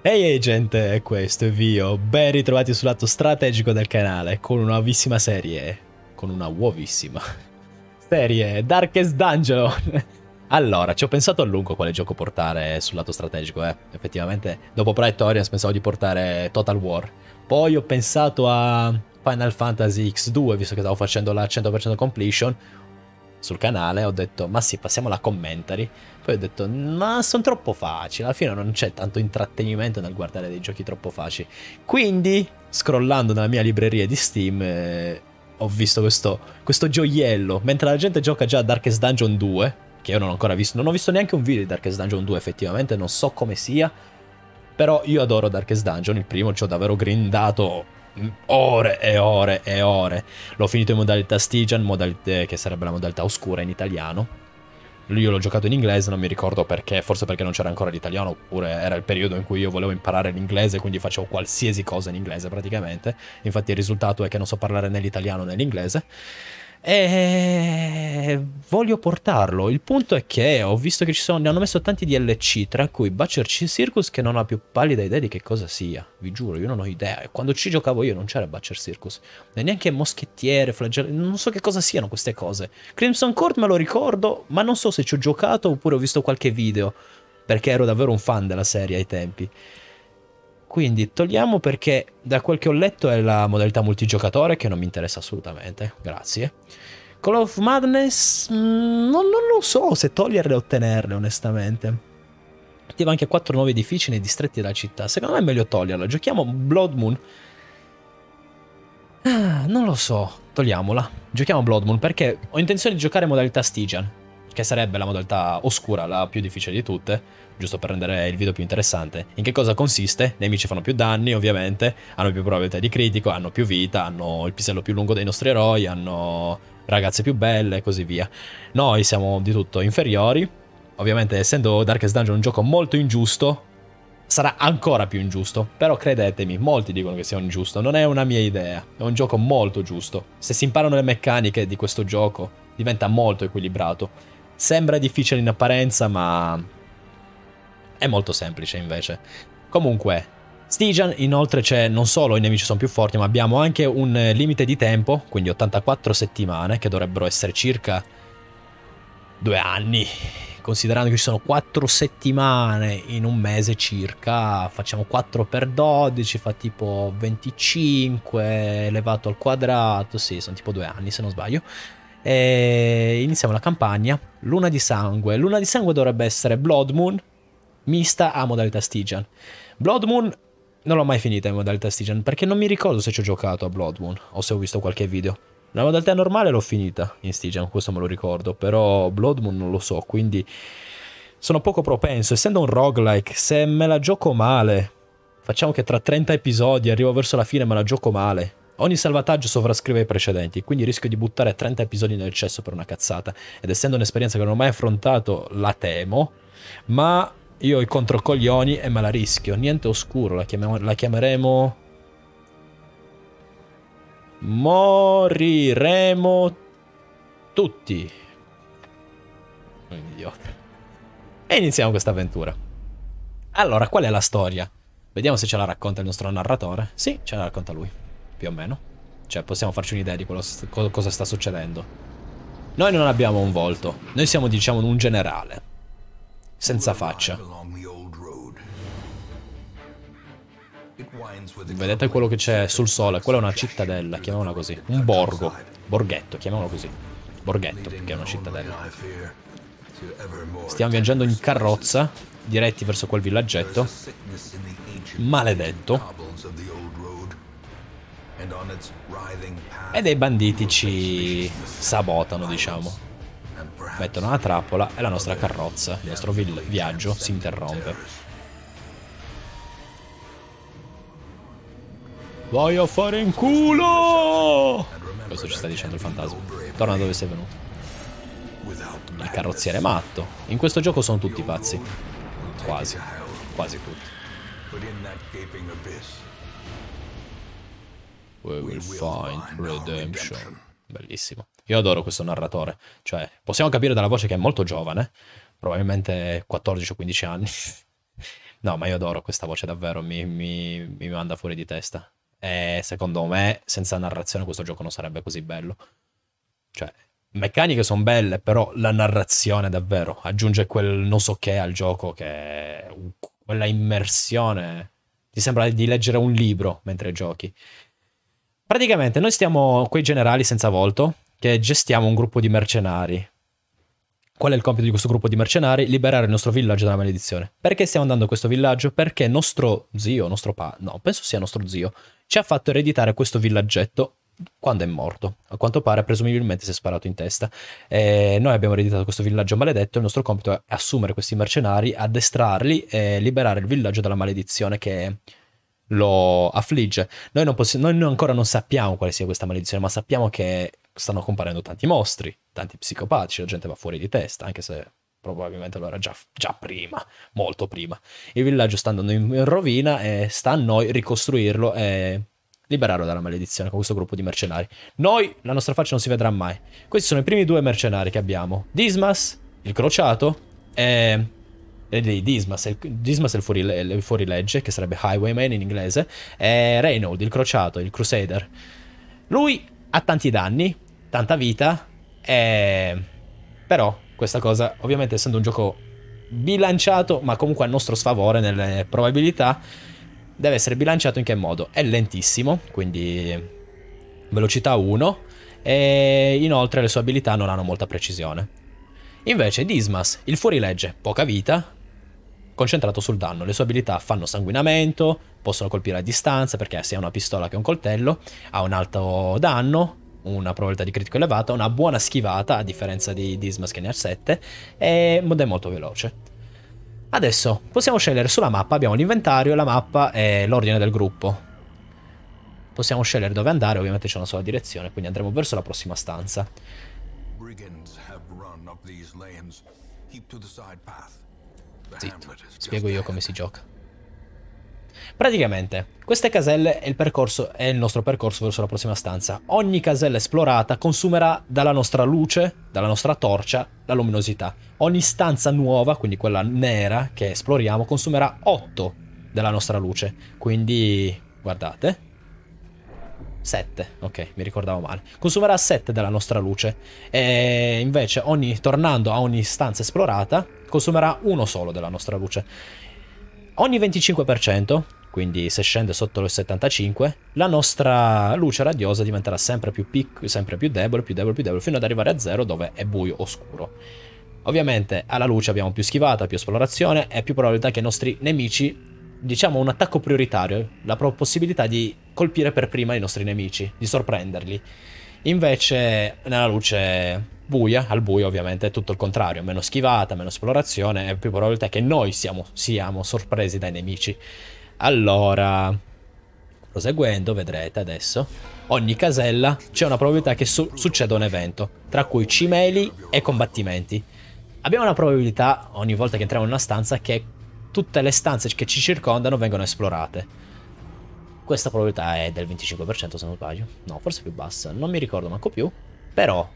Ehi hey, hey, gente, è questo è Vio, ben ritrovati sul lato strategico del canale con una nuovissima serie, con una uovissima serie, Darkest Dungeon. allora, ci ho pensato a lungo quale gioco portare sul lato strategico, eh. Effettivamente, dopo Praetorians pensavo di portare Total War. Poi ho pensato a Final Fantasy X2, visto che stavo facendo la 100% completion sul canale ho detto ma sì passiamo alla commentary poi ho detto ma sono troppo facili alla fine non c'è tanto intrattenimento nel guardare dei giochi troppo facili quindi scrollando nella mia libreria di Steam eh, ho visto questo, questo gioiello mentre la gente gioca già a Darkest Dungeon 2 che io non ho ancora visto non ho visto neanche un video di Darkest Dungeon 2 effettivamente non so come sia però io adoro Darkest Dungeon, il primo ci ho davvero grindato ore e ore e ore. L'ho finito in modalità Stygian, modalità, che sarebbe la modalità oscura in italiano. Io l'ho giocato in inglese, non mi ricordo perché, forse perché non c'era ancora l'italiano, oppure era il periodo in cui io volevo imparare l'inglese, quindi facevo qualsiasi cosa in inglese praticamente. Infatti il risultato è che non so parlare né l'italiano né l'inglese. E eh, voglio portarlo. Il punto è che ho visto che ci sono, ne hanno messo tanti DLC, tra cui Butcher Circus, che non ho più pallida idea di che cosa sia. Vi giuro, io non ho idea. Quando ci giocavo io non c'era Butcher Circus. E neanche Moschettiere, Flagello, non so che cosa siano queste cose. Crimson Court me lo ricordo, ma non so se ci ho giocato oppure ho visto qualche video, perché ero davvero un fan della serie ai tempi. Quindi togliamo perché da quel che ho letto è la modalità multigiocatore che non mi interessa assolutamente. Grazie. Call of Madness mm, non, non lo so se toglierle o ottenerle, onestamente. Attiva anche quattro nuovi edifici nei distretti della città. Secondo me è meglio toglierla. Giochiamo Blood Moon. Ah, non lo so. Togliamola. Giochiamo Blood Moon perché ho intenzione di giocare modalità Stygian, che sarebbe la modalità oscura, la più difficile di tutte giusto per rendere il video più interessante. In che cosa consiste? I nemici fanno più danni, ovviamente, hanno più probabilità di critico, hanno più vita, hanno il pisello più lungo dei nostri eroi, hanno ragazze più belle e così via. Noi siamo di tutto inferiori. Ovviamente, essendo Darkest Dungeon un gioco molto ingiusto, sarà ancora più ingiusto. Però credetemi, molti dicono che sia ingiusto, non è una mia idea, è un gioco molto giusto. Se si imparano le meccaniche di questo gioco, diventa molto equilibrato. Sembra difficile in apparenza, ma è molto semplice invece. Comunque, Stygian inoltre c'è non solo i nemici sono più forti, ma abbiamo anche un eh, limite di tempo, quindi 84 settimane, che dovrebbero essere circa due anni. Considerando che ci sono 4 settimane in un mese circa, facciamo 4 per 12, fa tipo 25 elevato al quadrato, sì, sono tipo due anni se non sbaglio. E iniziamo la campagna. Luna di sangue. Luna di sangue dovrebbe essere Blood Moon, mista a modalità Stygian. Blood Moon non l'ho mai finita in modalità Stygian perché non mi ricordo se ci ho giocato a Blood Moon o se ho visto qualche video. La modalità normale l'ho finita in Stygian, questo me lo ricordo, però Blood Moon non lo so, quindi sono poco propenso, essendo un roguelike, se me la gioco male, facciamo che tra 30 episodi arrivo verso la fine e me la gioco male. Ogni salvataggio sovrascrive i precedenti, quindi rischio di buttare 30 episodi nel cesso per una cazzata. Ed essendo un'esperienza che non ho mai affrontato, la temo, ma io ho i controcoglioni e me la rischio. Niente oscuro, la, chiamiamo, la chiameremo... Moriremo tutti. Oh, idiota. E iniziamo questa avventura. Allora, qual è la storia? Vediamo se ce la racconta il nostro narratore. Sì, ce la racconta lui, più o meno. Cioè, possiamo farci un'idea di quello, cosa sta succedendo. Noi non abbiamo un volto, noi siamo, diciamo, un generale senza faccia. Vedete quello che c'è sul sole? Quella è una cittadella, chiamiamola così. Un borgo. Borghetto, chiamiamolo così. Borghetto, perché è una cittadella. Stiamo viaggiando in carrozza, diretti verso quel villaggetto. Maledetto. E dei banditi ci sabotano, diciamo mettono una trappola e la nostra carrozza, il nostro viaggio si interrompe. Vai a fare in culo! Questo ci sta dicendo il fantasma. Torna dove sei venuto. Il carrozziere è matto. In questo gioco sono tutti pazzi. Quasi. Quasi tutti. We will find redemption. Bellissimo. Io adoro questo narratore. Cioè, possiamo capire dalla voce che è molto giovane, probabilmente 14 o 15 anni. no, ma io adoro questa voce davvero, mi, mi, mi manda fuori di testa. E secondo me, senza narrazione, questo gioco non sarebbe così bello. Cioè, meccaniche sono belle, però la narrazione davvero aggiunge quel non so che al gioco, che è quella immersione. Ti sembra di leggere un libro mentre giochi. Praticamente noi stiamo quei generali senza volto che gestiamo un gruppo di mercenari. Qual è il compito di questo gruppo di mercenari? Liberare il nostro villaggio dalla maledizione. Perché stiamo andando a questo villaggio? Perché nostro zio, nostro pa... no, penso sia nostro zio, ci ha fatto ereditare questo villaggetto quando è morto. A quanto pare, presumibilmente si è sparato in testa. Eh, noi abbiamo ereditato questo villaggio maledetto. Il nostro compito è assumere questi mercenari, addestrarli e liberare il villaggio dalla maledizione che lo affligge. Noi, non possi- noi ancora non sappiamo quale sia questa maledizione, ma sappiamo che stanno comparendo tanti mostri, tanti psicopatici, la gente va fuori di testa, anche se probabilmente lo era già, già prima, molto prima. Il villaggio sta andando in rovina e sta a noi ricostruirlo e liberarlo dalla maledizione con questo gruppo di mercenari. Noi, la nostra faccia non si vedrà mai. Questi sono i primi due mercenari che abbiamo. Dismas, il crociato, e eh, di Dismas, il, Dismas è il, fuori, il fuorilegge, che sarebbe Highwayman in inglese, è Reynold, il crociato, il Crusader. Lui ha tanti danni, tanta vita, e... però questa cosa, ovviamente essendo un gioco bilanciato, ma comunque a nostro sfavore nelle probabilità, deve essere bilanciato in che modo? È lentissimo, quindi velocità 1, e inoltre le sue abilità non hanno molta precisione. Invece Dismas, il fuorilegge, poca vita, concentrato sul danno. Le sue abilità fanno sanguinamento, possono colpire a distanza perché sia una pistola che un coltello, ha un alto danno, una probabilità di critico elevata, una buona schivata a differenza di Dismas che ne ha 7 ed è molto veloce. Adesso possiamo scegliere sulla mappa, abbiamo l'inventario, la mappa e l'ordine del gruppo. Possiamo scegliere dove andare, ovviamente c'è una sola direzione, quindi andremo verso la prossima stanza. Brigands have run up these lanes. Keep to the side path. Zitto, spiego io come si gioca. Praticamente, queste caselle è il, percorso, è il nostro percorso verso la prossima stanza. Ogni casella esplorata consumerà dalla nostra luce, dalla nostra torcia, la luminosità. Ogni stanza nuova, quindi quella nera che esploriamo, consumerà 8 della nostra luce. Quindi, guardate, 7, ok, mi ricordavo male. Consumerà 7 della nostra luce. E invece, ogni, tornando a ogni stanza esplorata, consumerà uno solo della nostra luce. Ogni 25%, quindi se scende sotto il 75, la nostra luce radiosa diventerà sempre più, pic- sempre più debole, più debole, più debole, fino ad arrivare a zero dove è buio oscuro. Ovviamente alla luce abbiamo più schivata, più esplorazione e più probabilità che i nostri nemici diciamo, un attacco prioritario, la possibilità di colpire per prima i nostri nemici, di sorprenderli. Invece, nella luce buia, al buio ovviamente è tutto il contrario, meno schivata, meno esplorazione, e più probabilità che noi siamo, siamo sorpresi dai nemici. Allora, proseguendo, vedrete adesso, ogni casella c'è una probabilità che su succeda un evento, tra cui cimeli e combattimenti. Abbiamo una probabilità, ogni volta che entriamo in una stanza, che tutte le stanze che ci circondano vengono esplorate. Questa probabilità è del 25% se non sbaglio. No, forse più bassa. Non mi ricordo manco più. Però,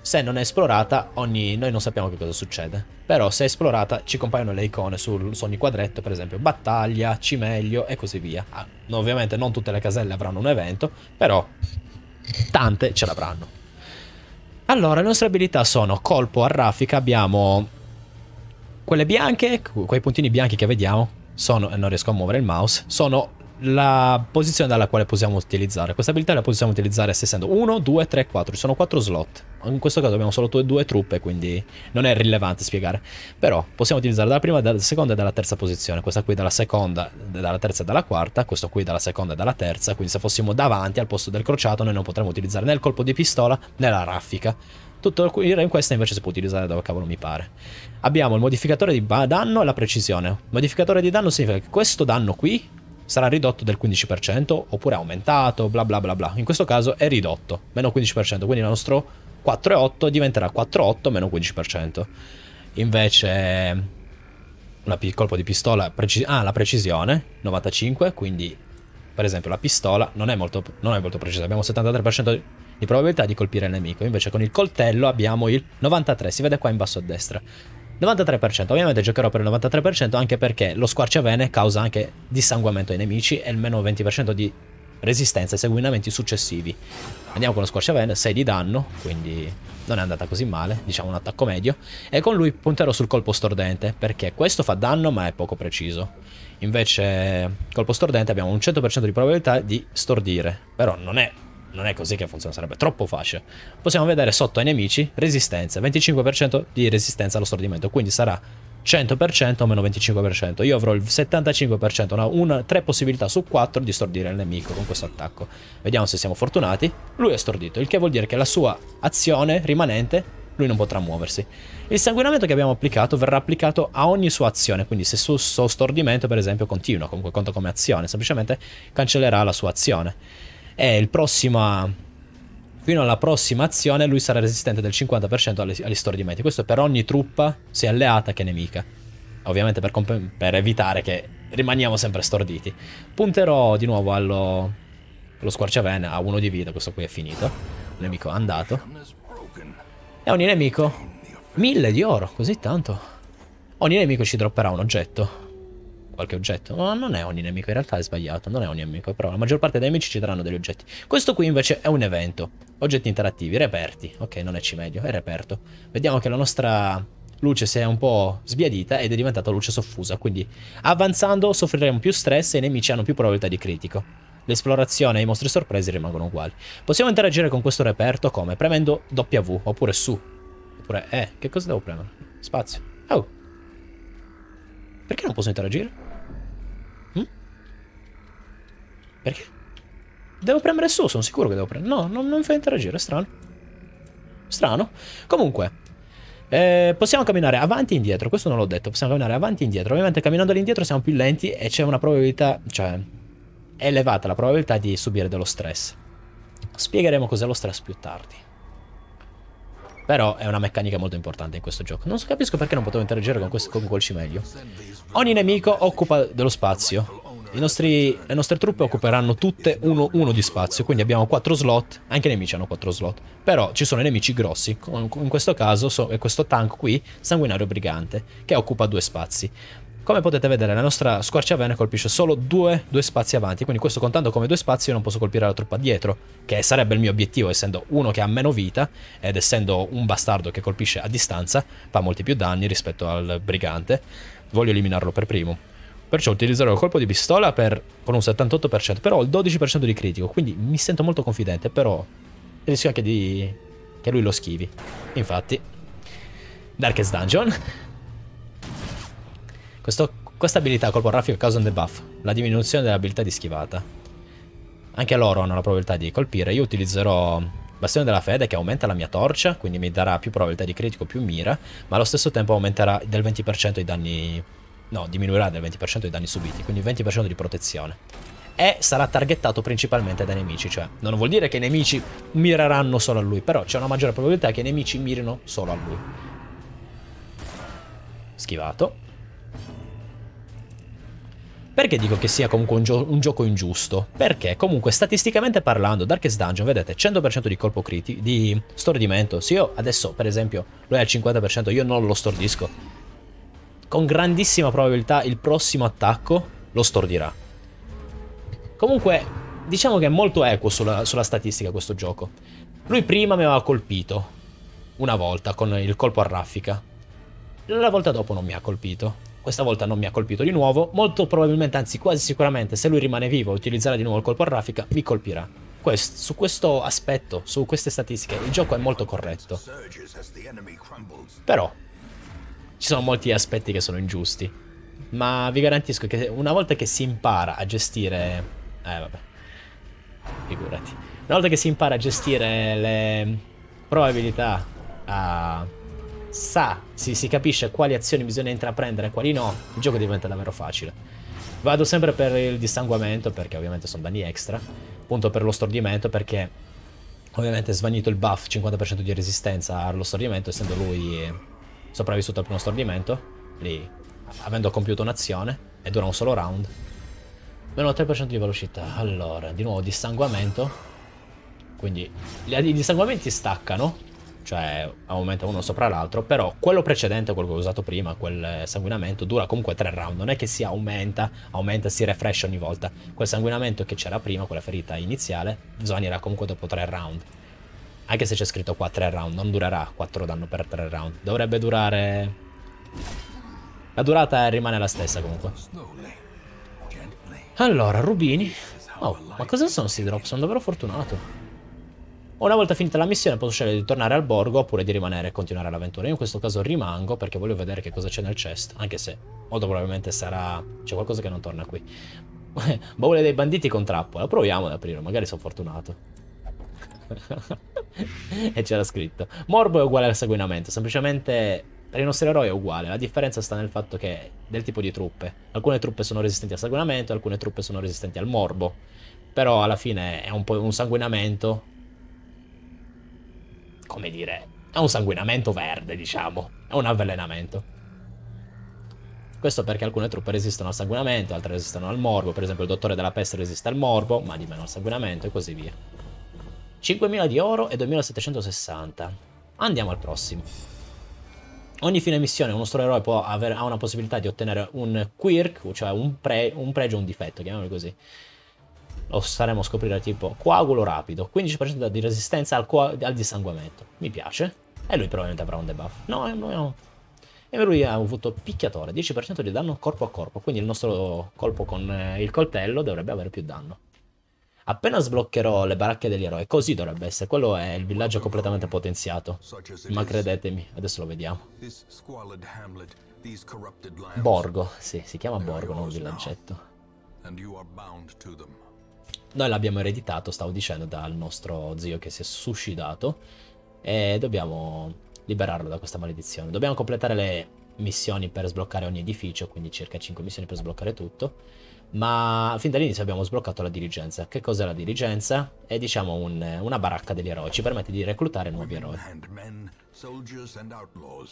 se non è esplorata, ogni... noi non sappiamo che cosa succede. Però, se è esplorata, ci compaiono le icone su, su ogni quadretto, per esempio battaglia, cimelio e così via. Ah, ovviamente non tutte le caselle avranno un evento, però tante ce l'avranno. Allora, le nostre abilità sono colpo a raffica, abbiamo quelle bianche, quei puntini bianchi che vediamo, sono, non riesco a muovere il mouse, sono la posizione dalla quale possiamo utilizzare. Questa abilità la possiamo utilizzare essendo 1, 2, 3, 4. Ci sono 4 slot. In questo caso abbiamo solo 2 truppe, quindi non è rilevante spiegare. Però possiamo utilizzare dalla prima, dalla seconda e dalla terza posizione. Questa qui dalla seconda, dalla terza e dalla quarta. Questo qui dalla seconda e dalla terza. Quindi se fossimo davanti al posto del crociato noi non potremmo utilizzare né il colpo di pistola né la raffica. Tutto il questa invece si può utilizzare dove cavolo mi pare. Abbiamo il modificatore di danno e la precisione. modificatore di danno significa che questo danno qui sarà ridotto del 15% oppure aumentato, bla bla bla bla. In questo caso è ridotto, meno 15%, quindi il nostro 4,8 diventerà 4,8 meno 15%. Invece una colpo di pistola, ah la precisione, 95, quindi per esempio la pistola non è molto, non è molto precisa, abbiamo 73% di probabilità di colpire il nemico. Invece con il coltello abbiamo il 93, si vede qua in basso a destra. 93%, ovviamente giocherò per il 93% anche perché lo squarciavene causa anche dissanguamento ai nemici e il meno 20% di resistenza ai seguinamenti successivi. Andiamo con lo squarciavene, 6 di danno, quindi non è andata così male, diciamo un attacco medio, e con lui punterò sul colpo stordente, perché questo fa danno ma è poco preciso. Invece colpo stordente abbiamo un 100% di probabilità di stordire, però non è non è così che funziona, sarebbe troppo facile. Possiamo vedere sotto ai nemici resistenza, 25% di resistenza allo stordimento, quindi sarà 100% o meno 25%. Io avrò il 75%, una, una, 3 possibilità su 4 di stordire il nemico con questo attacco. Vediamo se siamo fortunati. Lui è stordito, il che vuol dire che la sua azione rimanente lui non potrà muoversi. Il sanguinamento che abbiamo applicato verrà applicato a ogni sua azione, quindi se il suo stordimento per esempio continua, comunque conta come azione, semplicemente cancellerà la sua azione e il prossimo fino alla prossima azione lui sarà resistente del 50% agli, agli stordimenti. Questo per ogni truppa, sia alleata che nemica. Ovviamente per, per, evitare che rimaniamo sempre storditi. Punterò di nuovo allo, allo squarciavene, a uno di vita, questo qui è finito. Il nemico è andato. E ogni nemico... Mille di oro, così tanto. Ogni nemico ci dropperà un oggetto qualche oggetto. No, non è ogni nemico, in realtà è sbagliato, non è ogni nemico, però la maggior parte dei nemici ci daranno degli oggetti. Questo qui invece è un evento. Oggetti interattivi, reperti. Ok, non è meglio, è reperto. Vediamo che la nostra luce si è un po' sbiadita ed è diventata luce soffusa, quindi avanzando soffriremo più stress e i nemici hanno più probabilità di critico. L'esplorazione e i mostri sorpresi rimangono uguali. Possiamo interagire con questo reperto come? Premendo W, oppure su. Oppure E. Eh, che cosa devo premere? Spazio. Oh. Perché non posso interagire? Perché? Devo premere su, sono sicuro che devo premere. No, non, non mi fa interagire, è strano. Strano. Comunque, eh, possiamo camminare avanti e indietro, questo non l'ho detto, possiamo camminare avanti e indietro. Ovviamente camminando all'indietro siamo più lenti e c'è una probabilità, cioè è elevata la probabilità di subire dello stress. Spiegheremo cos'è lo stress più tardi. Però è una meccanica molto importante in questo gioco. Non so, capisco perché non potevo interagire con, questo, con quel cimelio. Ogni nemico occupa dello spazio nostri, le nostre truppe occuperanno tutte uno, uno di spazio, quindi abbiamo 4 slot, anche i nemici hanno 4 slot, però ci sono i nemici grossi, in questo caso so, è questo tank qui, sanguinario brigante, che occupa due spazi. Come potete vedere la nostra squarciavene colpisce solo due, due, spazi avanti, quindi questo contando come due spazi io non posso colpire la truppa dietro, che sarebbe il mio obiettivo, essendo uno che ha meno vita, ed essendo un bastardo che colpisce a distanza, fa molti più danni rispetto al brigante, voglio eliminarlo per primo. Perciò utilizzerò il colpo di pistola per, con un 78%, però ho il 12% di critico, quindi mi sento molto confidente, però rischio anche di... che lui lo schivi. Infatti, Darkest Dungeon. Questo, questa abilità, colpo a raffio, causa un debuff, la diminuzione dell'abilità di schivata. Anche loro hanno la probabilità di colpire, io utilizzerò Bastione della Fede che aumenta la mia torcia, quindi mi darà più probabilità di critico, più mira, ma allo stesso tempo aumenterà del 20% i danni no, diminuirà del 20% i danni subiti, quindi 20% di protezione. E sarà targettato principalmente dai nemici, cioè non vuol dire che i nemici mireranno solo a lui, però c'è una maggiore probabilità che i nemici mirino solo a lui. Schivato. Perché dico che sia comunque un, gio un, gioco ingiusto? Perché comunque statisticamente parlando Darkest Dungeon, vedete, 100% di colpo critico, di stordimento. Se io adesso per esempio lo è al 50%, io non lo stordisco con grandissima probabilità il prossimo attacco lo stordirà. Comunque, diciamo che è molto equo sulla, sulla statistica questo gioco. Lui prima mi aveva colpito una volta con il colpo a raffica. La volta dopo non mi ha colpito. Questa volta non mi ha colpito di nuovo. Molto probabilmente, anzi quasi sicuramente, se lui rimane vivo e utilizzerà di nuovo il colpo a raffica, mi colpirà. Questo, su questo aspetto, su queste statistiche, il gioco è molto corretto. Però, ci sono molti aspetti che sono ingiusti. Ma vi garantisco che una volta che si impara a gestire... Eh vabbè, figurati. Una volta che si impara a gestire le probabilità, a... sa, si, si capisce quali azioni bisogna intraprendere e quali no, il gioco diventa davvero facile. Vado sempre per il distanguamento, perché ovviamente sono danni extra. Punto per lo stordimento, perché ovviamente svanito il buff 50% di resistenza allo stordimento, essendo lui sopravvissuto al primo stordimento, lì, avendo compiuto un'azione, e dura un solo round. Meno 3% di velocità, allora, di nuovo dissanguamento, quindi i dissanguamenti staccano, cioè aumenta uno sopra l'altro, però quello precedente, quello che ho usato prima, quel sanguinamento, dura comunque tre round, non è che si aumenta, aumenta, si refresh ogni volta. Quel sanguinamento che c'era prima, quella ferita iniziale, svanirà comunque dopo tre round. Anche se c'è scritto qua 3 round, non durerà 4 danno per 3 round. Dovrebbe durare... La durata rimane la stessa comunque. Allora, rubini. Oh, ma cosa sono questi drop? Sono davvero fortunato. Una volta finita la missione posso scegliere di tornare al borgo oppure di rimanere e continuare l'avventura. Io in questo caso rimango perché voglio vedere che cosa c'è nel chest, anche se molto probabilmente sarà... c'è qualcosa che non torna qui. Baule dei banditi con trappola, proviamo ad aprirlo, magari sono fortunato. e c'era scritto. Morbo è uguale al sanguinamento, semplicemente per i nostri eroi è uguale, la differenza sta nel fatto che del tipo di truppe. Alcune truppe sono resistenti al sanguinamento, alcune truppe sono resistenti al morbo. Però alla fine è un po' un sanguinamento, come dire, è un sanguinamento verde, diciamo, è un avvelenamento. Questo perché alcune truppe resistono al sanguinamento, altre resistono al morbo, per esempio il dottore della peste resiste al morbo, ma di meno al sanguinamento e così via. 5.000 di oro e 2.760. Andiamo al prossimo. Ogni fine missione un nostro eroe può avere, ha una possibilità di ottenere un quirk, cioè un, pre, un pregio o un difetto, chiamiamolo così. Lo saremo a scoprire tipo coagulo rapido, 15% di resistenza al, al dissanguamento. Mi piace. E lui probabilmente avrà un debuff. No, eh, no, no. E lui ha avuto picchiatore, 10% di danno corpo a corpo, quindi il nostro colpo con eh, il coltello dovrebbe avere più danno. Appena sbloccherò le baracche degli eroi, così dovrebbe essere. Quello è il villaggio completamente potenziato. Ma credetemi, adesso lo vediamo. Borgo, sì, si chiama Borgo, non villaggetto. Noi l'abbiamo ereditato, stavo dicendo, dal nostro zio che si è suicidato. E dobbiamo liberarlo da questa maledizione. Dobbiamo completare le missioni per sbloccare ogni edificio, quindi circa 5 missioni per sbloccare tutto ma fin dall'inizio abbiamo sbloccato la dirigenza. Che cos'è la dirigenza? È diciamo un, una baracca degli eroi, ci permette di reclutare nuovi eroi.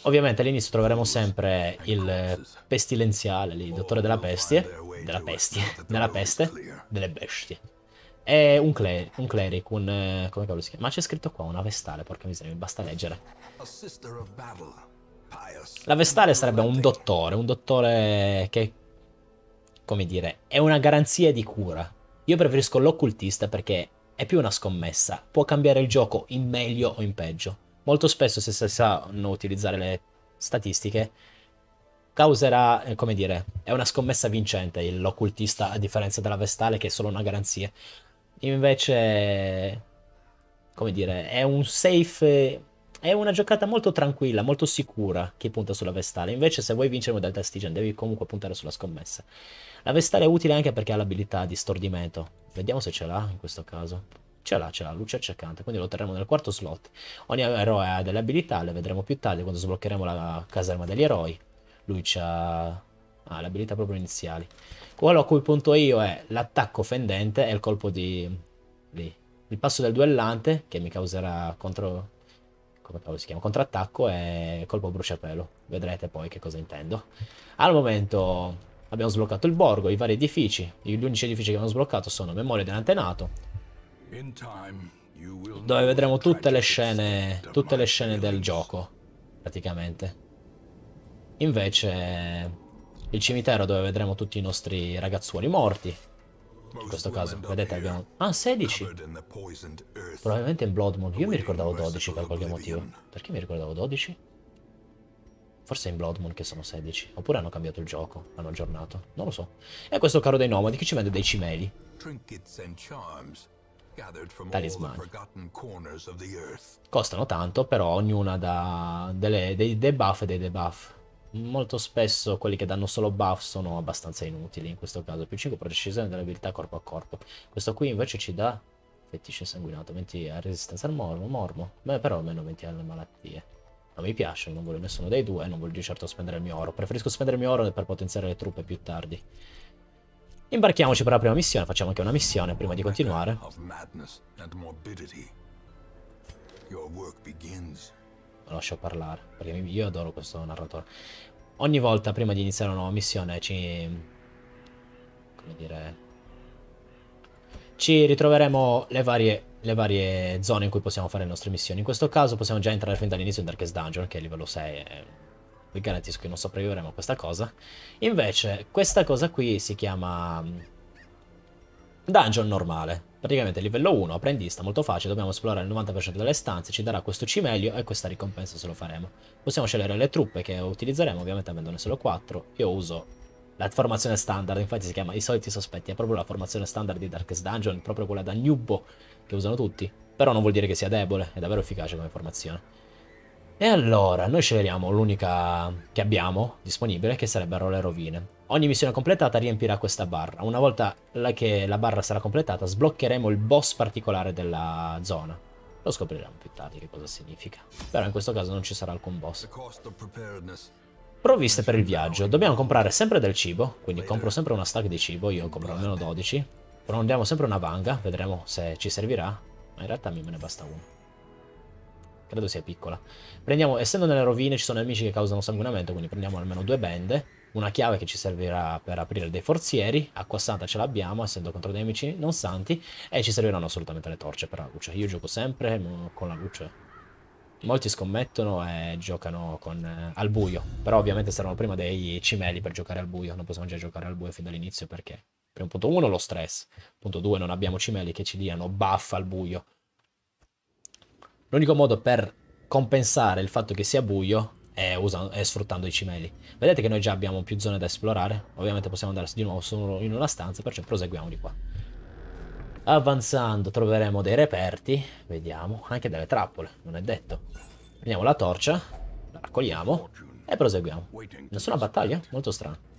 Ovviamente all'inizio troveremo sempre il pestilenziale, il dottore della pestie, della pestie, della peste, delle bestie. È un, cler un cleric, un... come cavolo si chiama? Ma c'è scritto qua una vestale, porca miseria, mi basta leggere. La vestale sarebbe un dottore, un dottore che come dire, è una garanzia di cura. Io preferisco l'occultista perché è più una scommessa, può cambiare il gioco in meglio o in peggio. Molto spesso se si sanno utilizzare le statistiche causerà, eh, come dire, è una scommessa vincente l'occultista a differenza della vestale che è solo una garanzia. Invece, come dire, è un safe, è una giocata molto tranquilla, molto sicura che punta sulla vestale. Invece se vuoi vincere un Delta Stigen devi comunque puntare sulla scommessa. La vestale è utile anche perché ha l'abilità di stordimento. Vediamo se ce l'ha in questo caso. Ce l'ha, ce l'ha, luce accecante, quindi lo terremo nel quarto slot. Ogni eroe ha delle abilità, le vedremo più tardi quando sbloccheremo la caserma degli eroi. Lui ha ah, le abilità proprio iniziali. Quello a cui punto io è l'attacco fendente e il colpo di... lì. Il passo del duellante che mi causerà contro... come cavolo si chiama? Contrattacco e colpo bruciapelo. Vedrete poi che cosa intendo. Al momento abbiamo sbloccato il borgo, i vari edifici. Gli unici edifici che abbiamo sbloccato sono Memoria dell'antenato, dove vedremo tutte le scene, tutte le scene del gioco, praticamente. Invece, il cimitero dove vedremo tutti i nostri ragazzuoli morti. In questo caso, vedete, abbiamo... Ah, 16! Probabilmente in Bloodmoon. Io mi ricordavo 12 per qualche motivo. Perché mi ricordavo 12? Forse è in Bloodmoon che sono 16. Oppure hanno cambiato il gioco, hanno aggiornato. Non lo so. E questo caro dei nomadi che ci vende dei cimeli. Talismani. Costano tanto, però ognuna dà delle, dei, dei buff e dei debuff. Molto spesso quelli che danno solo buff sono abbastanza inutili, in questo caso più 5 per delle abilità corpo a corpo. Questo qui invece ci dà fetisce sanguinato, 20 a resistenza al mormo, mormo. Beh, però almeno 20 alle malattie non mi piace, non voglio nessuno dei due, non voglio di certo spendere il mio oro. Preferisco spendere il mio oro per potenziare le truppe più tardi. Imbarchiamoci per la prima missione, facciamo anche una missione prima di continuare. Lo lascio parlare, perché io adoro questo narratore. Ogni volta prima di iniziare una nuova missione ci... come dire... ci ritroveremo le varie le varie zone in cui possiamo fare le nostre missioni. In questo caso possiamo già entrare fin dall'inizio in Darkest Dungeon, che è livello 6, e eh, vi garantisco che non sopravviveremo a questa cosa. Invece, questa cosa qui si chiama mm, Dungeon normale. Praticamente livello 1, apprendista, molto facile, dobbiamo esplorare il 90% delle stanze, ci darà questo cimelio e questa ricompensa se lo faremo. Possiamo scegliere le truppe che utilizzeremo, ovviamente avendone solo 4. Io uso la formazione standard, infatti si chiama I soliti sospetti, è proprio la formazione standard di Darkest Dungeon, proprio quella da Nubbo che usano tutti. Però non vuol dire che sia debole, è davvero efficace come formazione. E allora, noi scegliamo l'unica che abbiamo disponibile, che sarebbero le rovine. Ogni missione completata riempirà questa barra. Una volta che la barra sarà completata, sbloccheremo il boss particolare della zona. Lo scopriremo più tardi che cosa significa. Però in questo caso non ci sarà alcun boss. Provviste per il viaggio. Dobbiamo comprare sempre del cibo, quindi compro sempre una stack di cibo, io compro almeno 12. Prendiamo sempre una vanga, vedremo se ci servirà. Ma in realtà me ne basta uno. Credo sia piccola. Prendiamo, essendo nelle rovine ci sono nemici che causano sanguinamento, quindi prendiamo almeno due bende. Una chiave che ci servirà per aprire dei forzieri. Acqua santa ce l'abbiamo, essendo contro dei nemici non santi. E ci serviranno assolutamente le torce per la luce. Io gioco sempre con la luce. Molti scommettono e giocano con, eh, al buio, però ovviamente saranno prima dei cimeli per giocare al buio, non possiamo già giocare al buio fin dall'inizio perché Primo punto 1, lo stress. Punto 2, non abbiamo cimeli che ci diano baffa al buio. L'unico modo per compensare il fatto che sia buio è, usando, è, sfruttando i cimeli. Vedete che noi già abbiamo più zone da esplorare. Ovviamente possiamo andare di nuovo solo in una stanza, perciò proseguiamo di qua. Avanzando troveremo dei reperti, vediamo, anche delle trappole, non è detto. Prendiamo la torcia, la raccogliamo e proseguiamo. Nessuna battaglia? Molto strano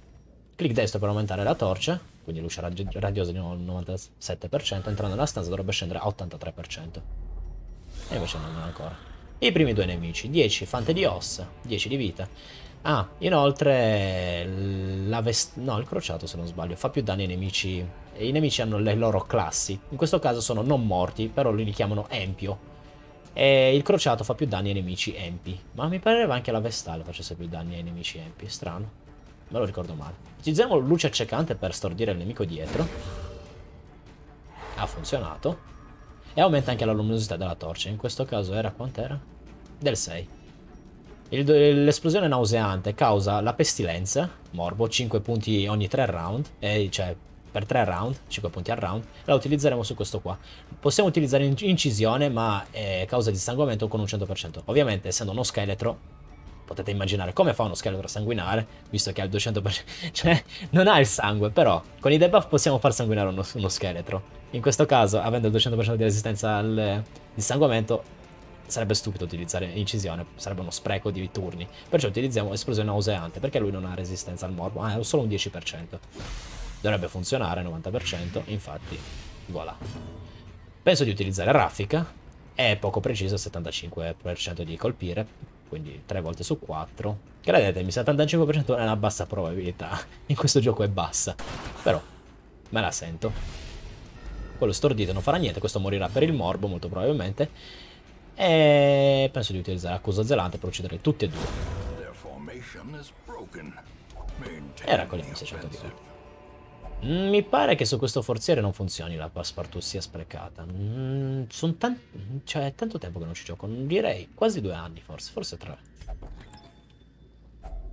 clic destro per aumentare la torcia, quindi luce radiosa di 97%, entrando nella stanza dovrebbe scendere a 83%. E invece non ancora. I primi due nemici, 10 fante di ossa, 10 di vita. Ah, inoltre la vest- no, il crociato se non sbaglio fa più danni ai nemici. I nemici hanno le loro classi. In questo caso sono non morti, però li chiamano empio. E il crociato fa più danni ai nemici empi. Ma mi pareva anche la vestale facesse più danni ai nemici empi. Strano. Me lo ricordo male. Utilizziamo luce accecante per stordire il nemico dietro. Ha funzionato. E aumenta anche la luminosità della torcia. In questo caso era quant'era? Del 6. L'esplosione nauseante causa la pestilenza, morbo, 5 punti ogni 3 round, e cioè per 3 round, 5 punti al round, la utilizzeremo su questo qua. Possiamo utilizzare incisione, ma eh, causa di sanguamento con un 100%. Ovviamente, essendo uno scheletro, potete immaginare come fa uno scheletro a sanguinare, visto che ha il 200%, cioè non ha il sangue, però con i debuff possiamo far sanguinare uno, uno scheletro. In questo caso, avendo il 200% di resistenza al dissanguamento, sarebbe stupido utilizzare incisione, sarebbe uno spreco di turni. Perciò utilizziamo esplosione nauseante, perché lui non ha resistenza al morbo, ah, è solo un 10%. Dovrebbe funzionare, 90%, infatti, voilà. Penso di utilizzare raffica, è poco preciso, 75% di colpire, quindi 3 volte su 4. Credetemi, 75% è una bassa probabilità, in questo gioco è bassa, però me la sento. Quello stordito non farà niente, questo morirà per il morbo molto probabilmente, e penso di utilizzare l'accusa zelante per uccidere tutti e due. E raccogliamo 600 di Mm, mi pare che su questo forziere non funzioni la passepartout sia sprecata. Mm, Sono tan mm, cioè, tanto tempo che non ci gioco, mm, direi quasi due anni forse, forse tre.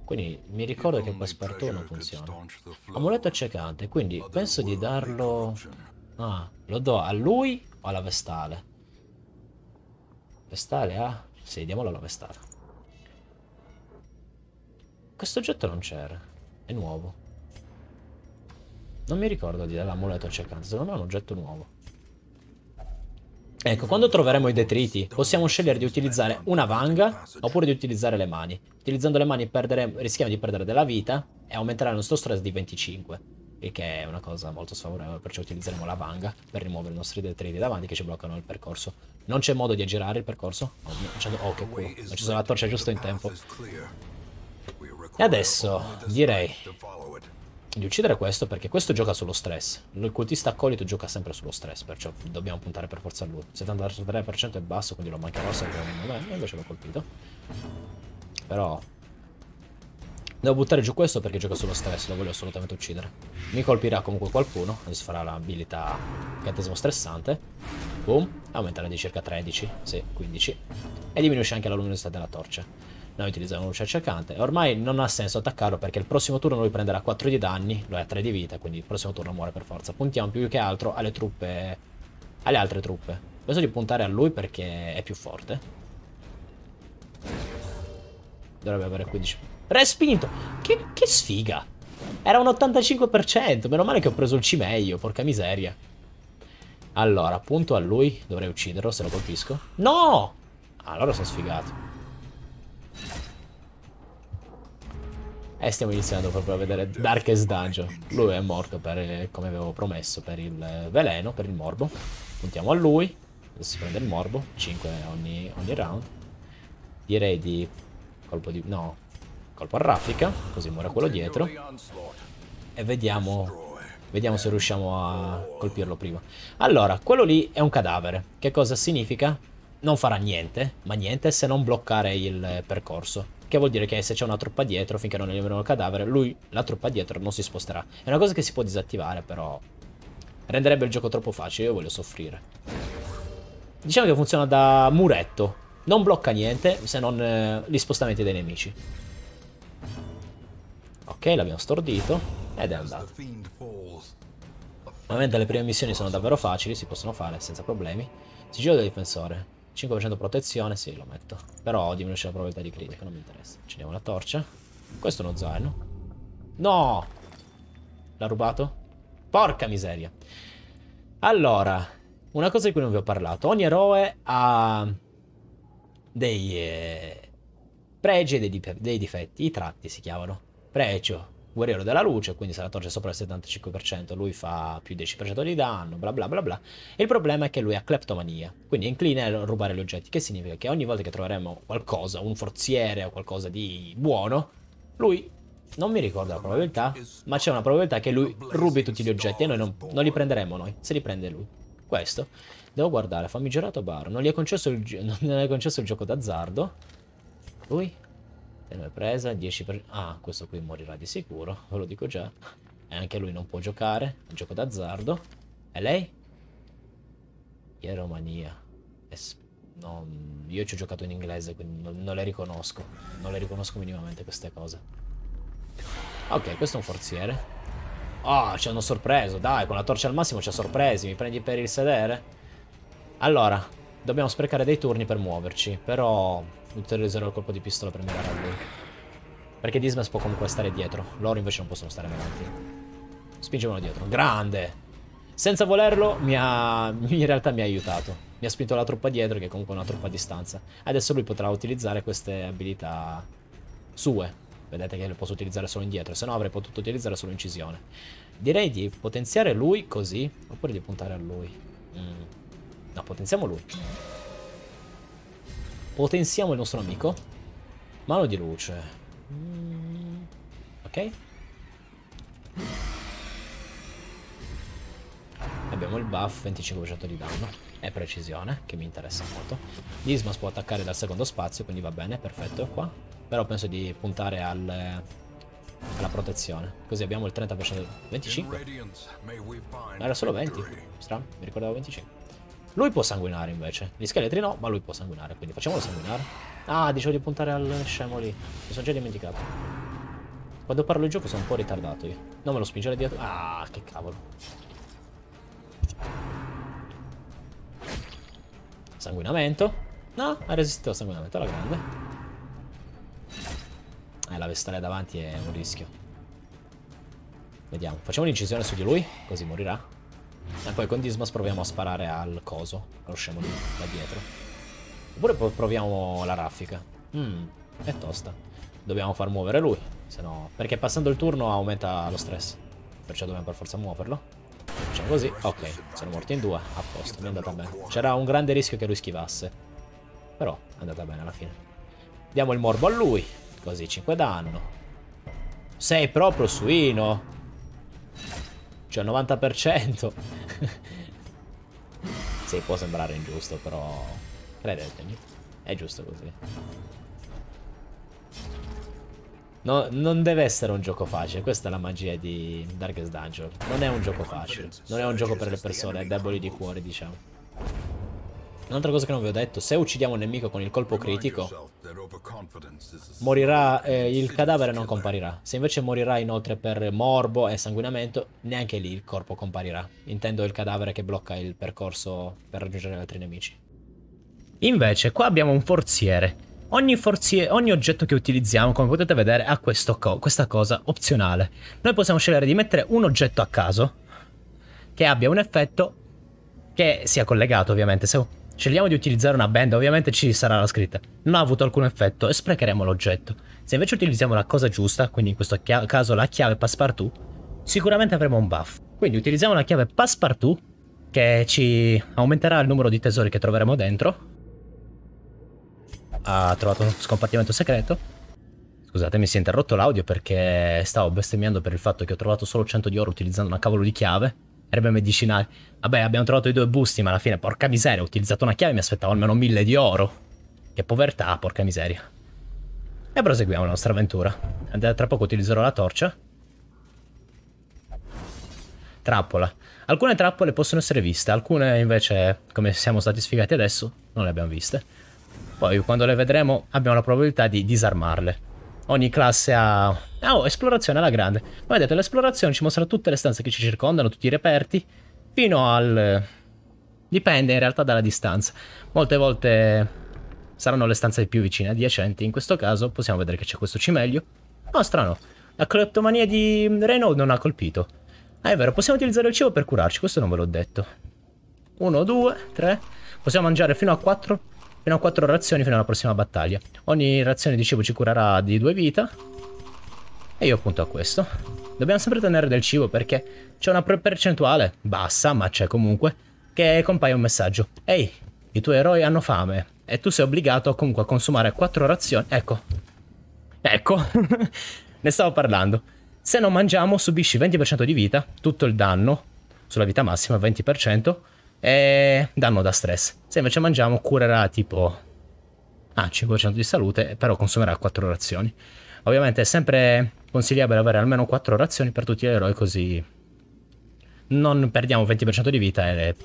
Quindi mi ricordo che passepartout non funziona. Amuleto accecante, quindi penso di darlo... Ah, lo do a lui o alla Vestale? Vestale, ah? Sì, diamolo alla Vestale. Questo oggetto non c'era, è nuovo. Non mi ricordo di dare l'amuleto al cercante, secondo me è un oggetto nuovo. Ecco, quando troveremo i detriti, possiamo scegliere di utilizzare una vanga oppure di utilizzare le mani. Utilizzando le mani rischiamo di perdere della vita e aumenterà il nostro stress di 25, il che è una cosa molto sfavorevole, perciò utilizzeremo la vanga per rimuovere i nostri detriti davanti che ci bloccano il percorso. Non c'è modo di aggirare il percorso? Oh, oh che culo, non ci sono la torcia giusto in tempo. E adesso direi di uccidere questo perché questo gioca sullo stress. Il cultista accolito gioca sempre sullo stress, perciò dobbiamo puntare per forza a lui. 73% è basso, quindi lo mancherò se non è, invece l'ho colpito. Però Devo buttare giù questo perché gioca sullo stress, lo voglio assolutamente uccidere. Mi colpirà comunque qualcuno, adesso farà l'abilità incantesimo stressante. Boom, aumentare di circa 13, sì, 15. E diminuisce anche la luminosità della torcia. Noi utilizziamo luce accecante. Ormai non ha senso attaccarlo perché il prossimo turno lui prenderà 4 di danni, lo è a 3 di vita, quindi il prossimo turno muore per forza. Puntiamo più che altro alle truppe... alle altre truppe. Penso di puntare a lui perché è più forte. Dovrebbe avere 15 Respinto. Che, che sfiga. Era un 85%. Meno male che ho preso il cimeio. Porca miseria. Allora, punto a lui. Dovrei ucciderlo se lo colpisco. No! Ah, allora sono sfigato. E eh, stiamo iniziando proprio a vedere Darkest Dungeon. Lui è morto per, come avevo promesso per il veleno, per il morbo. Puntiamo a lui. Adesso si prende il morbo. 5 ogni, ogni round. Direi di... Colpo di... No, Colpo a raffica, così muore quello dietro. E vediamo, vediamo se riusciamo a colpirlo prima. Allora, quello lì è un cadavere. Che cosa significa? Non farà niente, ma niente se non bloccare il percorso. Che vuol dire che se c'è una truppa dietro, finché non eliminano il cadavere, lui, la truppa dietro, non si sposterà. È una cosa che si può disattivare, però... Renderebbe il gioco troppo facile, io voglio soffrire. Diciamo che funziona da muretto. Non blocca niente, se non eh, gli spostamenti dei nemici. Ok, l'abbiamo stordito ed è andato. Ovviamente le prime missioni sono davvero facili, si possono fare senza problemi. Sigillo del difensore, 5% protezione, sì lo metto. Però diminuisce la probabilità di critica, non mi interessa. Accendiamo la torcia. Questo è uno zaino. No! L'ha rubato? Porca miseria. Allora, una cosa di cui non vi ho parlato. Ogni eroe ha dei eh, pregi e dei, dei difetti, i tratti si chiamano. Precio, guerriero della luce, quindi se la torce sopra il 75%, lui fa più 10% di danno, bla bla bla bla. E il problema è che lui ha cleptomania, quindi è incline a rubare gli oggetti, che significa che ogni volta che troveremo qualcosa, un forziere o qualcosa di buono, lui non mi ricordo la probabilità, ma c'è una probabilità che lui rubi tutti gli oggetti e noi non, non li prenderemo noi, se li prende lui. Questo. Devo guardare, famigerato bar, non gli è concesso il, non gli è concesso il gioco d'azzardo. Lui? Tenue presa, 10 per... Ah, questo qui morirà di sicuro, ve lo dico già. E anche lui non può giocare, è un gioco d'azzardo. E lei? Ieromania. Es... No, io ci ho giocato in inglese, quindi non, non le riconosco. Non le riconosco minimamente queste cose. Ok, questo è un forziere. Oh, ci hanno sorpreso, dai, con la torcia al massimo ci ha sorpresi, mi prendi per il sedere? Allora, dobbiamo sprecare dei turni per muoverci, però Utilizzerò il colpo di pistola per mirare a lui. Perché Dismas può comunque stare dietro. Loro invece non possono stare davanti. Spingevano dietro. Grande! Senza volerlo, mi ha... in realtà mi ha aiutato. Mi ha spinto la troppa dietro, che è comunque è una troppa distanza. Adesso lui potrà utilizzare queste abilità sue. Vedete che le posso utilizzare solo indietro, se no avrei potuto utilizzare solo incisione. Direi di potenziare lui così, oppure di puntare a lui. Mm. No, potenziamo lui. Potenziamo il nostro amico. Mano di luce. Ok. Abbiamo il buff, 25% di danno. E precisione, che mi interessa molto. Dismas può attaccare dal secondo spazio, quindi va bene, perfetto qua. Però penso di puntare al, alla protezione. Così abbiamo il 30%... 25? Era solo 20. Strano, mi ricordavo 25. Lui può sanguinare invece. Gli scheletri no, ma lui può sanguinare, quindi facciamolo sanguinare. Ah, dicevo di puntare al scemo lì. Mi sono già dimenticato. Quando parlo di gioco sono un po' ritardato io. Non me lo spingere dietro. Ah, che cavolo. Sanguinamento. No, ha resistito al sanguinamento alla grande. Eh, la vestale davanti è un rischio. Vediamo. Facciamo un'incisione su di lui, così morirà. E poi con Dismas proviamo a sparare al coso, lo scemo lì, da dietro. Oppure proviamo la raffica. Mmm, è tosta. Dobbiamo far muovere lui, se no... Perché passando il turno aumenta lo stress. Perciò dobbiamo per forza muoverlo. Facciamo così. Ok, sono morti in due. A posto, mi è andata bene. C'era un grande rischio che lui schivasse. Però è andata bene alla fine. Diamo il morbo a lui. Così 5 danno. Sei proprio suino. Cioè, 90%. sì, può sembrare ingiusto, però... Credetemi. È giusto così. No, non deve essere un gioco facile, questa è la magia di Darkest Dungeon. Non è un gioco facile, non è un gioco per le persone deboli di cuore, diciamo. Un'altra cosa che non vi ho detto, se uccidiamo un nemico con il colpo critico, morirà, eh, il cadavere non comparirà. Se invece morirà inoltre per morbo e sanguinamento, neanche lì il corpo comparirà. Intendo il cadavere che blocca il percorso per raggiungere gli altri nemici. Invece, qua abbiamo un forziere. Ogni, forzie, ogni, oggetto che utilizziamo, come potete vedere, ha co questa cosa opzionale. Noi possiamo scegliere di mettere un oggetto a caso che abbia un effetto che sia collegato ovviamente. Se Scegliamo di utilizzare una band, ovviamente ci sarà la scritta. Non ha avuto alcun effetto e sprecheremo l'oggetto. Se invece utilizziamo la cosa giusta, quindi in questo caso la chiave passepartout, sicuramente avremo un buff. Quindi utilizziamo la chiave passepartout che ci aumenterà il numero di tesori che troveremo dentro. Ha trovato un scompartimento segreto. Scusate, mi si è interrotto l'audio perché stavo bestemmiando per il fatto che ho trovato solo 100 di oro utilizzando una cavolo di chiave erbe medicinali. Vabbè, abbiamo trovato i due busti, ma alla fine, porca miseria, ho utilizzato una chiave e mi aspettavo almeno mille di oro. Che povertà, porca miseria. E proseguiamo la nostra avventura. Eh, tra poco utilizzerò la torcia. Trappola. Alcune trappole possono essere viste, alcune invece, come siamo stati sfigati adesso, non le abbiamo viste. Poi, quando le vedremo, abbiamo la probabilità di disarmarle ogni classe ha... Oh, esplorazione alla grande. Come vedete, l'esplorazione ci mostra tutte le stanze che ci circondano, tutti i reperti, fino al... Dipende in realtà dalla distanza. Molte volte saranno le stanze più vicine, adiacenti. In questo caso possiamo vedere che c'è questo cimelio. No, strano. La cleptomania di Renault non ha colpito. Ah, è vero, possiamo utilizzare il cibo per curarci, questo non ve l'ho detto. Uno, due, tre. Possiamo mangiare fino a quattro Fino a 4 razioni fino alla prossima battaglia. Ogni razione di cibo ci curerà di 2 vita. E io appunto a questo. Dobbiamo sempre tenere del cibo perché c'è una percentuale, bassa ma c'è comunque, che compaia un messaggio. Ehi, i tuoi eroi hanno fame e tu sei obbligato comunque a consumare 4 razioni. Ecco. Ecco. ne stavo parlando. Se non mangiamo subisci 20% di vita, tutto il danno, sulla vita massima 20%, e danno da stress. Se invece mangiamo curerà tipo ah, 5% di salute, però consumerà 4 razioni. Ovviamente è sempre consigliabile avere almeno 4 razioni per tutti gli eroi così non perdiamo 20% di vita e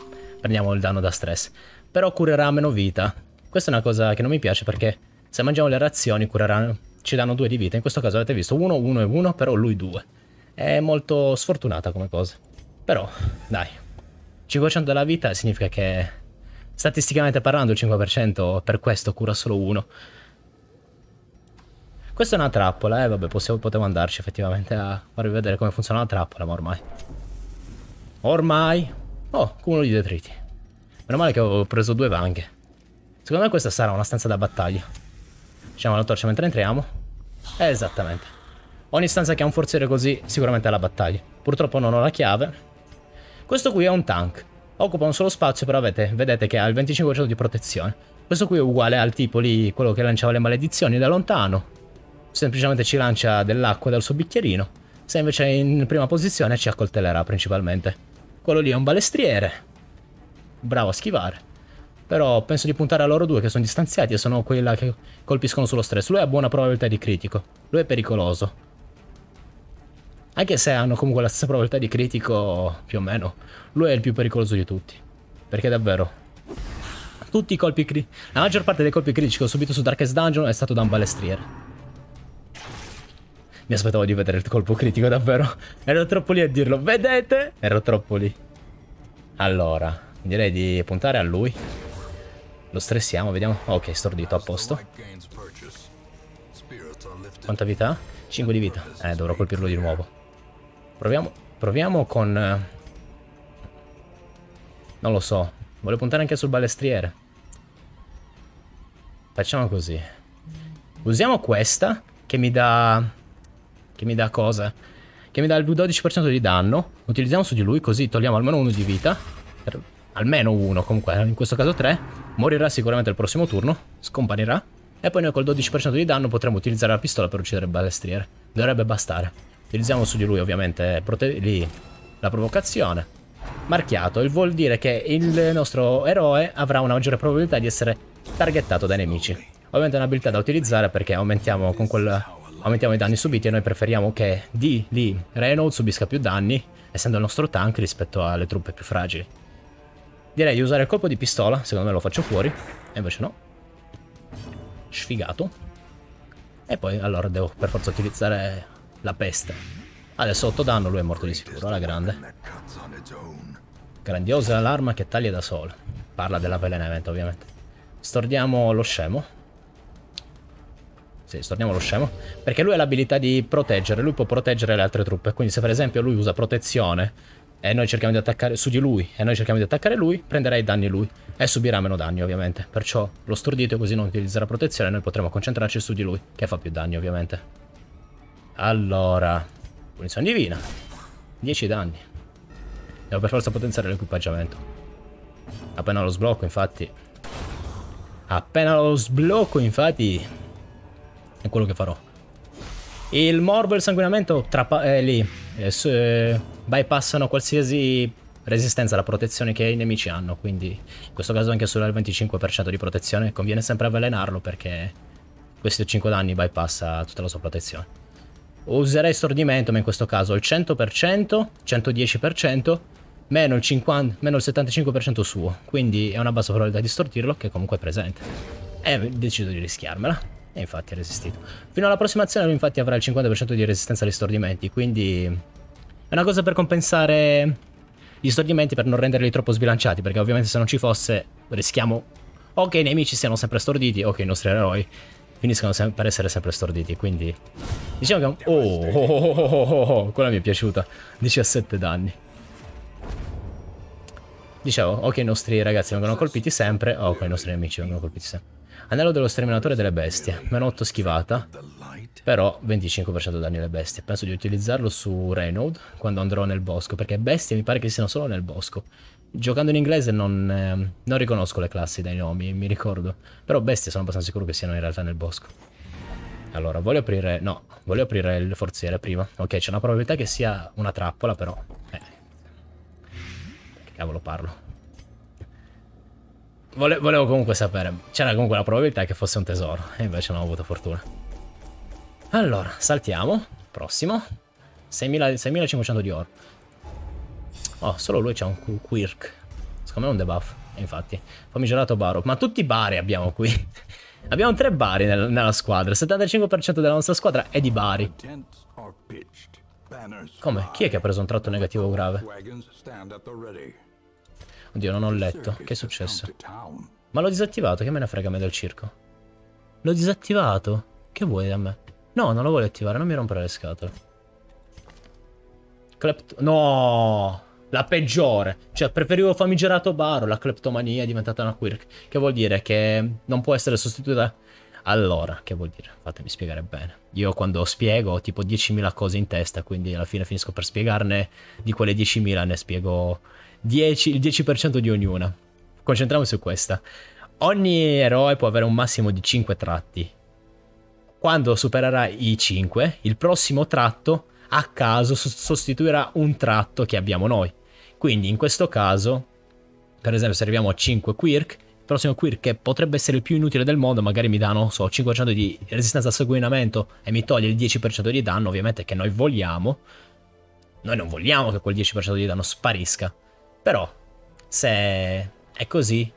prendiamo il danno da stress. Però curerà meno vita. Questa è una cosa che non mi piace perché se mangiamo le razioni curerà, ci danno 2 di vita. In questo caso avete visto 1, 1 e 1, però lui 2. È molto sfortunata come cosa. Però, dai, 5% della vita significa che statisticamente parlando il 5% per questo cura solo uno. Questa è una trappola, eh vabbè, possiamo, potevo andarci effettivamente a farvi vedere come funziona la trappola, ma ormai. Ormai. Oh, cumulo di detriti. Meno male che avevo preso due vanghe. Secondo me questa sarà una stanza da battaglia. Facciamo la torcia mentre entriamo. esattamente. Ogni stanza che ha un forziere così sicuramente è la battaglia. Purtroppo non ho la chiave, questo qui è un tank. Occupa un solo spazio, però avete, vedete che ha il 25% di protezione. Questo qui è uguale al tipo lì, quello che lanciava le maledizioni da lontano. Semplicemente ci lancia dell'acqua dal suo bicchierino. Se invece è in prima posizione ci accoltellerà principalmente. Quello lì è un balestriere. Bravo a schivare. Però penso di puntare a loro due che sono distanziati e sono quella che colpiscono sullo stress. Lui ha buona probabilità di critico. Lui è pericoloso. Anche se hanno comunque la stessa probabilità di critico, più o meno. Lui è il più pericoloso di tutti. Perché davvero... Tutti i colpi critici... La maggior parte dei colpi critici che ho subito su Darkest Dungeon è stato da un balestriere. Mi aspettavo di vedere il colpo critico, davvero. Ero troppo lì a dirlo. Vedete? Ero troppo lì. Allora, direi di puntare a lui. Lo stressiamo, vediamo. Ok, stordito, a posto. Quanta vita? 5 di vita. Eh, dovrò colpirlo di nuovo. Proviamo, proviamo con... Eh, non lo so. Voglio puntare anche sul balestriere. Facciamo così. Usiamo questa, che mi dà... Che mi dà cosa? Che mi dà il 12% di danno. Utilizziamo su di lui, così togliamo almeno uno di vita. Per... Almeno uno, comunque, eh, in questo caso tre. Morirà sicuramente il prossimo turno. Scomparirà. E poi noi col 12% di danno potremo utilizzare la pistola per uccidere il balestriere. Dovrebbe bastare. Utilizziamo su di lui ovviamente lì, la provocazione. Marchiato, il vuol dire che il nostro eroe avrà una maggiore probabilità di essere targettato dai nemici. Ovviamente è un'abilità da utilizzare perché aumentiamo, quel, aumentiamo, i danni subiti e noi preferiamo che di lì, Reynolds subisca più danni, essendo il nostro tank rispetto alle truppe più fragili. Direi di usare il colpo di pistola, secondo me lo faccio fuori, e invece no. Sfigato. E poi allora devo per forza utilizzare la peste. Adesso 8 danno, lui è morto di sicuro, alla grande. Grandiosa l'arma che taglia da sola. Parla dell'avvelenamento, ovviamente. Stordiamo lo scemo. Sì, storniamo lo scemo. Perché lui ha l'abilità di proteggere, lui può proteggere le altre truppe. Quindi se per esempio lui usa protezione e noi cerchiamo di attaccare su di lui e noi cerchiamo di attaccare lui, prenderà i danni lui e subirà meno danni ovviamente. Perciò lo stordito così non utilizzerà protezione e noi potremo concentrarci su di lui, che fa più danni ovviamente. Allora, punizione divina. 10 danni. Devo per forza potenziare l'equipaggiamento. Appena lo sblocco, infatti. Appena lo sblocco, infatti. È quello che farò. Il morbo e il sanguinamento eh, lì. Eh, su, eh, bypassano qualsiasi resistenza alla protezione che i nemici hanno. Quindi, in questo caso, anche solo al 25% di protezione. Conviene sempre avvelenarlo perché questi 5 danni bypassa tutta la sua protezione userei stordimento, ma in questo caso il 100%, 110%, meno il, 50, meno il 75% suo. Quindi è una bassa probabilità di stordirlo, che comunque è presente. E decido di rischiarmela. E infatti ha resistito. Fino alla prossima azione lui infatti avrà il 50% di resistenza agli stordimenti, quindi... È una cosa per compensare gli stordimenti per non renderli troppo sbilanciati, perché ovviamente se non ci fosse rischiamo o che i nemici siano sempre storditi o che i nostri eroi finiscono per essere sempre storditi, quindi... Diciamo che... Oh, oh, oh, oh, quella mi è piaciuta. 17 danni. Dicevo, ok, i nostri ragazzi vengono colpiti sempre, o che i nostri nemici vengono colpiti sempre. Anello dello sterminatore delle bestie. Meno 8 schivata, però 25% danni alle bestie. Penso di utilizzarlo su Reynold quando andrò nel bosco, perché bestie mi pare che siano solo nel bosco giocando in inglese non, eh, non, riconosco le classi dai nomi, mi ricordo. Però bestie sono abbastanza sicuro che siano in realtà nel bosco. Allora, voglio aprire... No, voglio aprire il forziere prima. Ok, c'è una probabilità che sia una trappola, però... Eh. Che cavolo parlo? Vole... volevo comunque sapere. C'era comunque la probabilità che fosse un tesoro. E invece non ho avuto fortuna. Allora, saltiamo. Prossimo. 6500 di oro. Oh, solo lui c'ha un quirk. Secondo me è un debuff, infatti. Famigerato Baro. Ma tutti i Bari abbiamo qui. abbiamo tre Bari nel, nella squadra. Il 75% della nostra squadra è di Bari. Come? Chi è che ha preso un tratto negativo grave? Oddio, non ho letto. Che è successo? Ma l'ho disattivato, che me ne frega a me del circo? L'ho disattivato? Che vuoi da me? No, non lo voglio attivare, non mi rompere le scatole. Clept... No! La peggiore. Cioè, preferivo famigerato baro, la cleptomania è diventata una quirk. Che vuol dire che non può essere sostituita... Allora, che vuol dire? Fatemi spiegare bene. Io quando spiego ho tipo 10.000 cose in testa, quindi alla fine finisco per spiegarne di quelle 10.000 ne spiego 10, il 10% di ognuna. Concentriamoci su questa. Ogni eroe può avere un massimo di 5 tratti. Quando supererà i 5, il prossimo tratto a caso sostituirà un tratto che abbiamo noi. Quindi in questo caso, per esempio se arriviamo a 5 Quirk, il prossimo Quirk che potrebbe essere il più inutile del mondo, magari mi dà, non so, 5% di resistenza a sanguinamento e mi toglie il 10% di danno, ovviamente che noi vogliamo. Noi non vogliamo che quel 10% di danno sparisca. Però, se è così,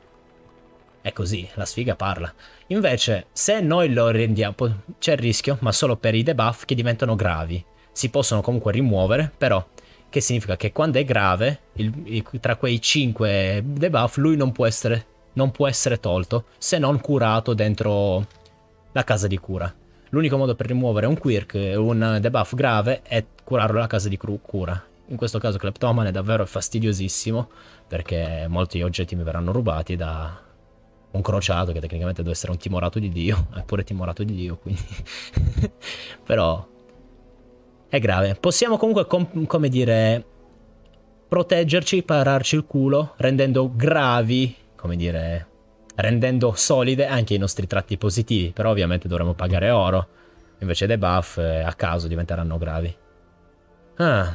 è così, la sfiga parla. Invece, se noi lo rendiamo, c'è il rischio, ma solo per i debuff che diventano gravi. Si possono comunque rimuovere, però che significa che quando è grave, il, tra quei 5 debuff, lui non può, essere, non può essere tolto, se non curato dentro la casa di cura. L'unico modo per rimuovere un quirk, un debuff grave, è curarlo alla casa di cura. In questo caso Kleptoman è davvero fastidiosissimo, perché molti oggetti mi verranno rubati da un crociato, che tecnicamente deve essere un timorato di Dio, è pure timorato di Dio, quindi... Però è grave. Possiamo comunque, com come dire, proteggerci, pararci il culo, rendendo gravi, come dire, rendendo solide anche i nostri tratti positivi, però ovviamente dovremmo pagare oro, invece dei buff eh, a caso diventeranno gravi. Ah.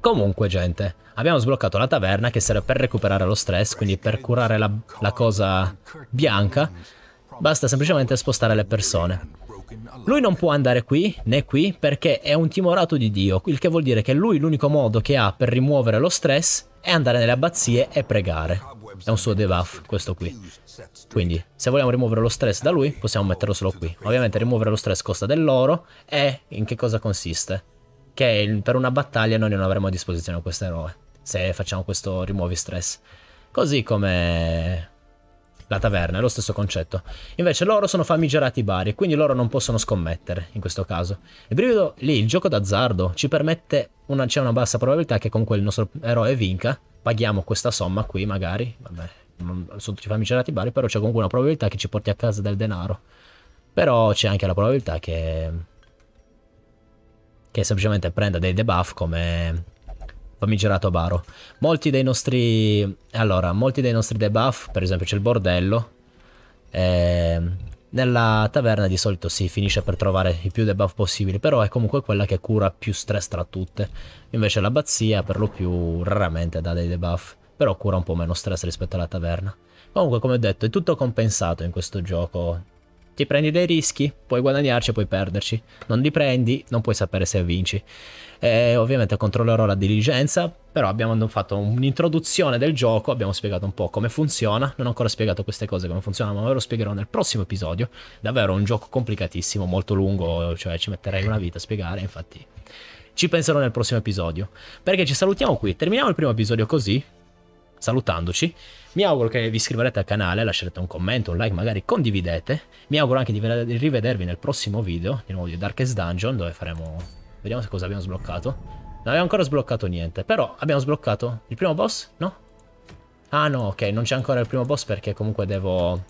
Comunque gente, abbiamo sbloccato la taverna che serve per recuperare lo stress, quindi per curare la, la cosa bianca, basta semplicemente spostare le persone. Lui non può andare qui né qui perché è un timorato di Dio, il che vuol dire che lui l'unico modo che ha per rimuovere lo stress è andare nelle abbazie e pregare. È un suo debuff questo qui. Quindi se vogliamo rimuovere lo stress da lui possiamo metterlo solo qui. Ovviamente rimuovere lo stress costa dell'oro e in che cosa consiste? Che per una battaglia noi non avremo a disposizione queste robe se facciamo questo rimuovi stress. Così come la taverna, è lo stesso concetto. Invece loro sono famigerati bari, quindi loro non possono scommettere in questo caso. Il brivido lì, il gioco d'azzardo, ci permette, una, c'è una bassa probabilità che con quel nostro eroe vinca, paghiamo questa somma qui magari, vabbè, non sono tutti famigerati bari, però c'è comunque una probabilità che ci porti a casa del denaro. Però c'è anche la probabilità che... che semplicemente prenda dei debuff come famigerato Baro. Molti dei nostri... Allora, molti dei nostri debuff, per esempio c'è il bordello. Eh, nella taverna di solito si finisce per trovare i più debuff possibili, però è comunque quella che cura più stress tra tutte. Invece l'abbazia per lo più raramente dà dei debuff, però cura un po' meno stress rispetto alla taverna. Comunque, come ho detto, è tutto compensato in questo gioco ti prendi dei rischi, puoi guadagnarci, e puoi perderci. Non li prendi, non puoi sapere se vinci. E ovviamente controllerò la diligenza, però abbiamo fatto un'introduzione del gioco, abbiamo spiegato un po' come funziona, non ho ancora spiegato queste cose come funzionano, ma ve lo spiegherò nel prossimo episodio. Davvero un gioco complicatissimo, molto lungo, cioè ci metterei una vita a spiegare, infatti ci penserò nel prossimo episodio. Perché ci salutiamo qui, terminiamo il primo episodio così, salutandoci. Mi auguro che vi iscriverete al canale, lascerete un commento, un like, magari condividete. Mi auguro anche di rivedervi nel prossimo video, di nuovo di Darkest Dungeon, dove faremo... Vediamo se cosa abbiamo sbloccato. Non abbiamo ancora sbloccato niente, però abbiamo sbloccato il primo boss? No? Ah no, ok, non c'è ancora il primo boss perché comunque devo...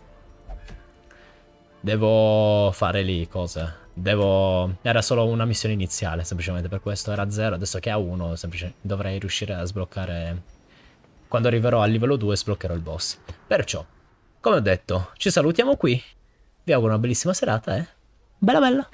Devo fare lì cose. Devo... Era solo una missione iniziale, semplicemente per questo era 0, adesso che è a 1, semplicemente dovrei riuscire a sbloccare quando arriverò al livello 2 sbloccherò il boss. Perciò, come ho detto, ci salutiamo qui. Vi auguro una bellissima serata, eh? Bella bella!